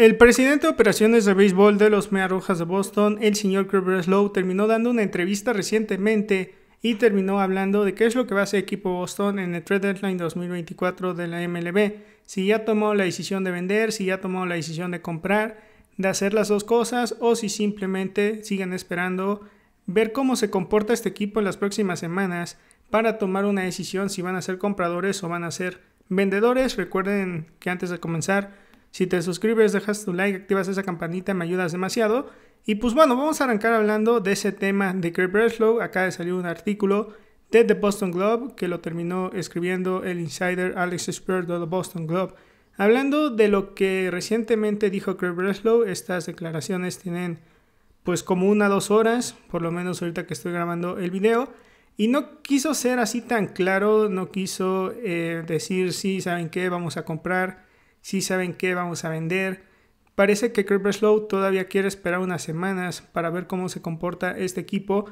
El presidente de operaciones de béisbol de los Mea Rojas de Boston, el señor Kirby Slow, terminó dando una entrevista recientemente y terminó hablando de qué es lo que va a hacer equipo Boston en el trade deadline 2024 de la MLB. Si ya tomó la decisión de vender, si ya tomó la decisión de comprar, de hacer las dos cosas o si simplemente siguen esperando ver cómo se comporta este equipo en las próximas semanas para tomar una decisión si van a ser compradores o van a ser vendedores. Recuerden que antes de comenzar si te suscribes, dejas tu like, activas esa campanita, me ayudas demasiado. Y pues bueno, vamos a arrancar hablando de ese tema de Craig Breslow. Acá de salir un artículo de The Boston Globe que lo terminó escribiendo el insider Alex experto de The Boston Globe. Hablando de lo que recientemente dijo Craig Breslow, estas declaraciones tienen pues como una o dos horas, por lo menos ahorita que estoy grabando el video. Y no quiso ser así tan claro, no quiso eh, decir si ¿saben qué? Vamos a comprar si saben qué vamos a vender. Parece que Slow todavía quiere esperar unas semanas para ver cómo se comporta este equipo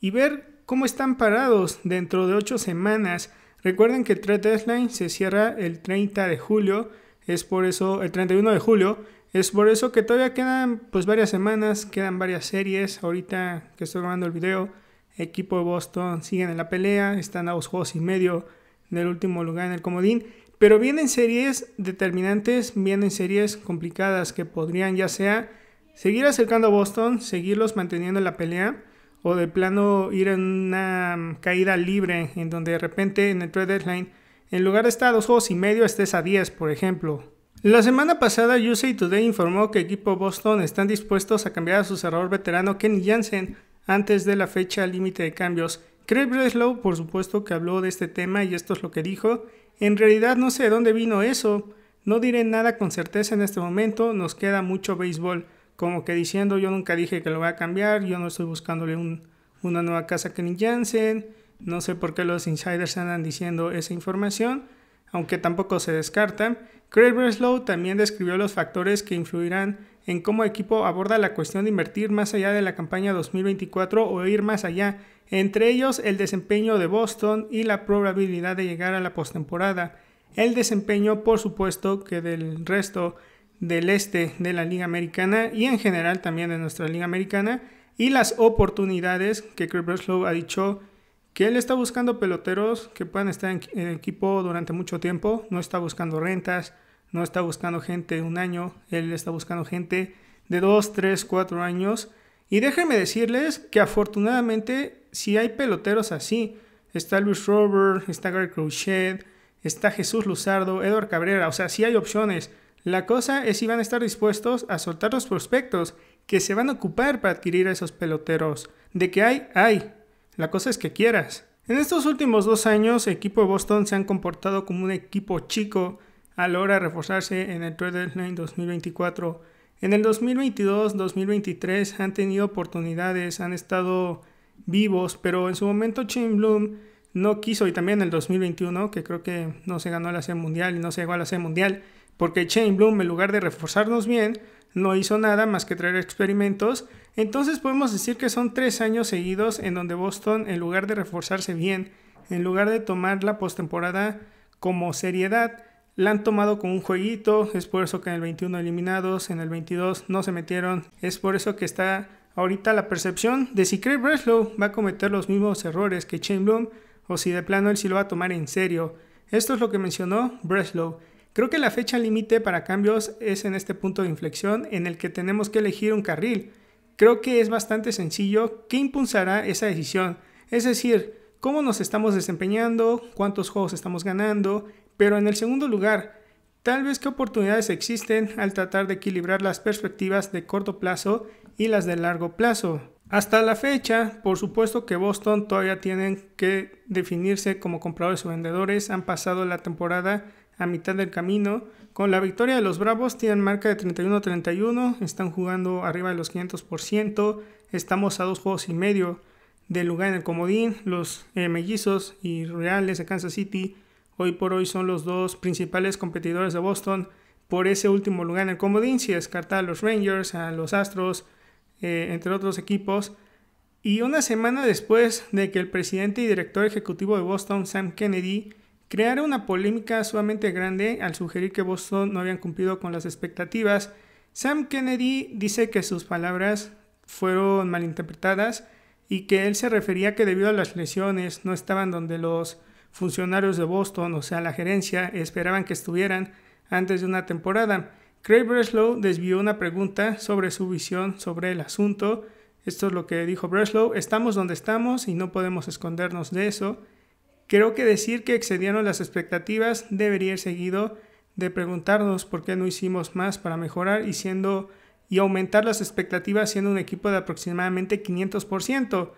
y ver cómo están parados dentro de 8 semanas. Recuerden que el trade deadline se cierra el 30 de julio, es por eso el 31 de julio, es por eso que todavía quedan pues varias semanas, quedan varias series. Ahorita que estoy grabando el video, equipo de Boston siguen en la pelea, están a dos juegos y medio del último lugar en el comodín. Pero vienen series determinantes, vienen series complicadas que podrían ya sea seguir acercando a Boston, seguirlos manteniendo en la pelea o de plano ir en una mm, caída libre en donde de repente en el trade deadline en lugar de estar a dos juegos y medio estés a 10, por ejemplo. La semana pasada USA Today informó que equipo Boston están dispuestos a cambiar a su cerrador veterano Kenny Jansen antes de la fecha límite de cambios Craig Breslow, por supuesto, que habló de este tema y esto es lo que dijo. En realidad no sé de dónde vino eso. No diré nada con certeza en este momento. Nos queda mucho béisbol. Como que diciendo, yo nunca dije que lo voy a cambiar. Yo no estoy buscándole una nueva casa a Kenny Jansen. No sé por qué los insiders andan diciendo esa información, aunque tampoco se descarta. Craig Breslow también describió los factores que influirán en cómo equipo aborda la cuestión de invertir más allá de la campaña 2024 o ir más allá, entre ellos el desempeño de Boston y la probabilidad de llegar a la postemporada. El desempeño, por supuesto, que del resto del este de la Liga Americana y en general también de nuestra Liga Americana y las oportunidades que Craig Breslow ha dicho que él está buscando peloteros que puedan estar en equipo durante mucho tiempo, no está buscando rentas, no está buscando gente de un año, él está buscando gente de dos, tres, cuatro años. Y déjenme decirles que afortunadamente si hay peloteros así. Está Luis Robert, está Gary Crochet, está Jesús Luzardo, Edward Cabrera. O sea, si hay opciones. La cosa es si van a estar dispuestos a soltar los prospectos que se van a ocupar para adquirir a esos peloteros. De que hay, hay. La cosa es que quieras. En estos últimos dos años, el equipo de Boston se han comportado como un equipo chico a de reforzarse en el Trade Deadline 2024. En el 2022-2023 han tenido oportunidades, han estado vivos, pero en su momento Shane Bloom no quiso y también en el 2021, que creo que no se ganó la Serie Mundial y no se llegó a la Serie Mundial, porque Shane Bloom en lugar de reforzarnos bien, no hizo nada más que traer experimentos. Entonces podemos decir que son tres años seguidos en donde Boston, en lugar de reforzarse bien, en lugar de tomar la postemporada como seriedad, la han tomado como un jueguito, es por eso que en el 21 eliminados, en el 22 no se metieron, es por eso que está ahorita la percepción de si Craig Breslow va a cometer los mismos errores que Shane Bloom o si de plano él sí lo va a tomar en serio. Esto es lo que mencionó Breslow. Creo que la fecha límite para cambios es en este punto de inflexión en el que tenemos que elegir un carril. Creo que es bastante sencillo qué impulsará esa decisión, es decir, cómo nos estamos desempeñando, cuántos juegos estamos ganando, pero en el segundo lugar, tal vez que oportunidades existen al tratar de equilibrar las perspectivas de corto plazo y las de largo plazo. Hasta la fecha, por supuesto que Boston todavía tienen que definirse como compradores o vendedores, han pasado la temporada a mitad del camino. Con la victoria de los Bravos tienen marca de 31-31, están jugando arriba de los 500%, estamos a dos juegos y medio del lugar en el comodín. Los eh, mellizos y reales de Kansas City hoy por hoy son los dos principales competidores de Boston por ese último lugar en el comodín, si descarta a los Rangers, a los Astros, eh, entre otros equipos. Y una semana después de que el presidente y director ejecutivo de Boston, Sam Kennedy, creara una polémica sumamente grande al sugerir que Boston no habían cumplido con las expectativas, Sam Kennedy dice que sus palabras fueron malinterpretadas y que él se refería que debido a las lesiones no estaban donde los funcionarios de Boston, o sea, la gerencia, esperaban que estuvieran antes de una temporada. Craig Breslow desvió una pregunta sobre su visión sobre el asunto. Esto es lo que dijo Breslow, estamos donde estamos y no podemos escondernos de eso. Creo que decir que excedieron las expectativas debería ir seguido de preguntarnos por qué no hicimos más para mejorar y siendo y aumentar las expectativas siendo un equipo de aproximadamente 500%.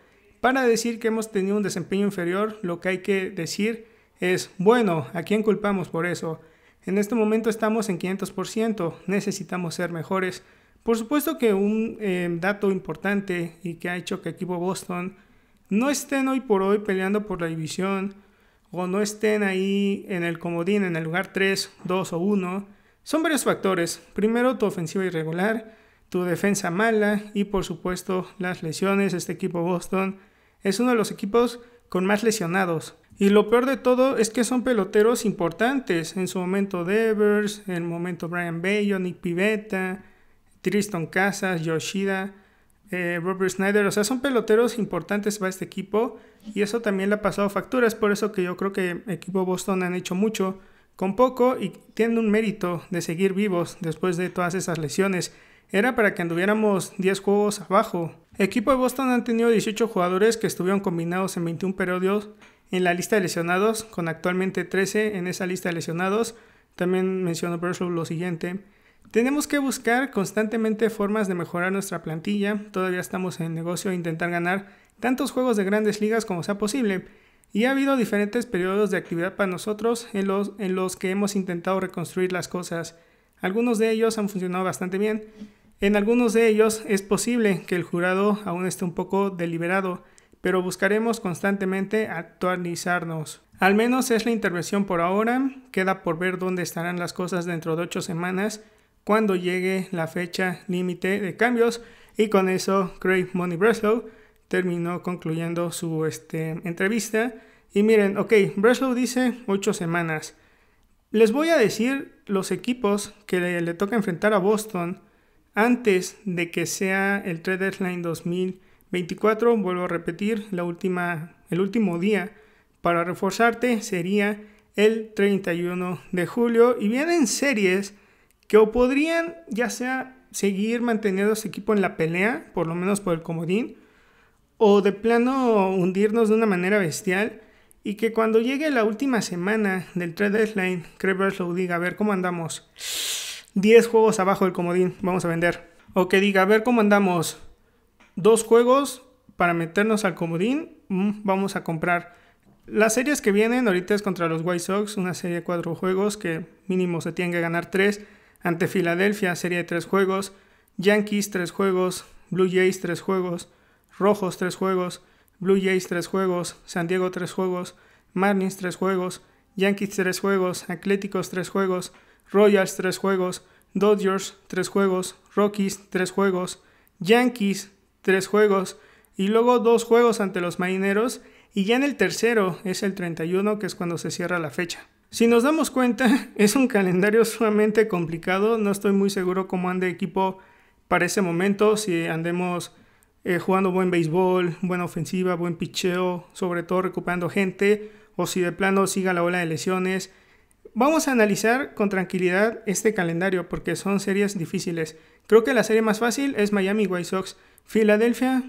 Para decir que hemos tenido un desempeño inferior, lo que hay que decir es, bueno, ¿a quién culpamos por eso? En este momento estamos en 500%, necesitamos ser mejores. Por supuesto que un eh, dato importante y que ha hecho que equipo Boston no estén hoy por hoy peleando por la división o no estén ahí en el comodín, en el lugar 3, 2 o 1, son varios factores. Primero, tu ofensiva irregular, tu defensa mala y por supuesto las lesiones. Este equipo Boston es uno de los equipos con más lesionados. Y lo peor de todo es que son peloteros importantes. En su momento Devers, en el momento Brian Bello, Nick Pivetta, Tristan Casas, Yoshida, eh, Robert Snyder. O sea, son peloteros importantes para este equipo. Y eso también le ha pasado facturas. por eso que yo creo que equipo Boston han hecho mucho con poco y tienen un mérito de seguir vivos después de todas esas lesiones. Era para que anduviéramos 10 juegos abajo equipo de Boston han tenido 18 jugadores que estuvieron combinados en 21 periodos en la lista de lesionados, con actualmente 13 en esa lista de lesionados. También mencionó Berslow lo siguiente. Tenemos que buscar constantemente formas de mejorar nuestra plantilla. Todavía estamos en negocio de intentar ganar tantos juegos de grandes ligas como sea posible. Y ha habido diferentes periodos de actividad para nosotros en los, en los que hemos intentado reconstruir las cosas. Algunos de ellos han funcionado bastante bien, en algunos de ellos es posible que el jurado aún esté un poco deliberado, pero buscaremos constantemente actualizarnos. Al menos es la intervención por ahora, queda por ver dónde estarán las cosas dentro de ocho semanas cuando llegue la fecha límite de cambios y con eso Craig Money Breslow terminó concluyendo su este, entrevista y miren, ok, Breslow dice ocho semanas. Les voy a decir los equipos que le toca enfrentar a Boston antes de que sea el trade deadline 2024, vuelvo a repetir, la última, el último día para reforzarte sería el 31 de julio y vienen series que o podrían ya sea seguir manteniendo a su equipo en la pelea, por lo menos por el comodín, o de plano hundirnos de una manera bestial y que cuando llegue la última semana del trade deadline, Krebers lo diga, a ver cómo andamos 10 juegos abajo del comodín, vamos a vender. O que diga, a ver cómo andamos. Dos juegos para meternos al comodín, mm, vamos a comprar. Las series que vienen ahorita es contra los White Sox, una serie de cuatro juegos que mínimo se tienen que ganar tres. Ante Filadelfia, serie de tres juegos. Yankees, tres juegos. Blue Jays, tres juegos. Rojos, tres juegos. Blue Jays, tres juegos. San Diego, tres juegos. Marlins, tres juegos. Yankees, tres juegos. Atléticos, tres juegos. Royals 3 juegos, Dodgers 3 juegos, Rockies 3 juegos, Yankees 3 juegos y luego 2 juegos ante los Marineros y ya en el tercero es el 31 que es cuando se cierra la fecha. Si nos damos cuenta, es un calendario sumamente complicado, no estoy muy seguro cómo ande equipo para ese momento, si andemos eh, jugando buen béisbol, buena ofensiva, buen picheo, sobre todo recuperando gente, o si de plano siga la ola de lesiones vamos a analizar con tranquilidad este calendario porque son series difíciles. Creo que la serie más fácil es Miami White Sox. Filadelfia,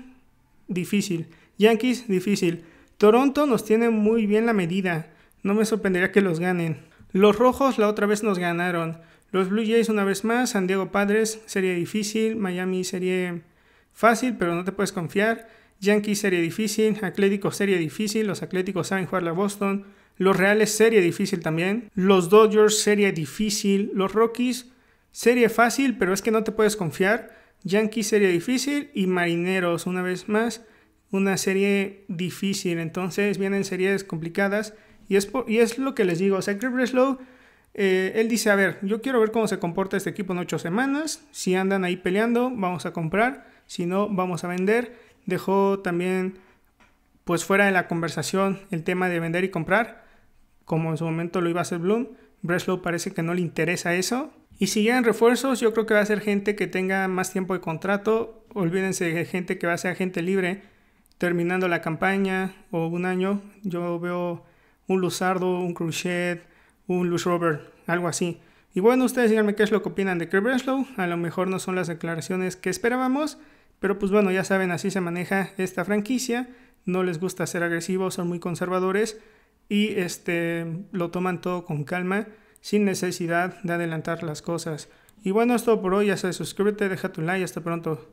difícil. Yankees, difícil. Toronto nos tiene muy bien la medida. No me sorprendería que los ganen. Los Rojos la otra vez nos ganaron. Los Blue Jays una vez más. San Diego Padres, serie difícil. Miami, serie fácil, pero no te puedes confiar. Yankees, serie difícil. Atlético, serie difícil. Los Atléticos saben jugar la Boston. Los Reales serie difícil también. Los Dodgers serie difícil. Los Rockies serie fácil, pero es que no te puedes confiar. Yankees serie difícil y Marineros una vez más una serie difícil. Entonces vienen series complicadas y es, y es lo que les digo. a Zachary Breslow, eh, él dice, a ver, yo quiero ver cómo se comporta este equipo en ocho semanas. Si andan ahí peleando, vamos a comprar. Si no, vamos a vender. Dejó también pues fuera de la conversación el tema de vender y comprar como en su momento lo iba a hacer Bloom. Breslow parece que no le interesa eso. Y si llegan refuerzos, yo creo que va a ser gente que tenga más tiempo de contrato. Olvídense de gente que va a ser gente libre terminando la campaña o un año. Yo veo un Luzardo, un Crochet, un Luz Robert, algo así. Y bueno, ustedes díganme qué es lo que opinan de que Breslow. A lo mejor no son las declaraciones que esperábamos, pero pues bueno, ya saben, así se maneja esta franquicia. No les gusta ser agresivos, son muy conservadores y este, lo toman todo con calma, sin necesidad de adelantar las cosas. Y bueno, es todo por hoy. Ya se suscríbete, deja tu like. Hasta pronto.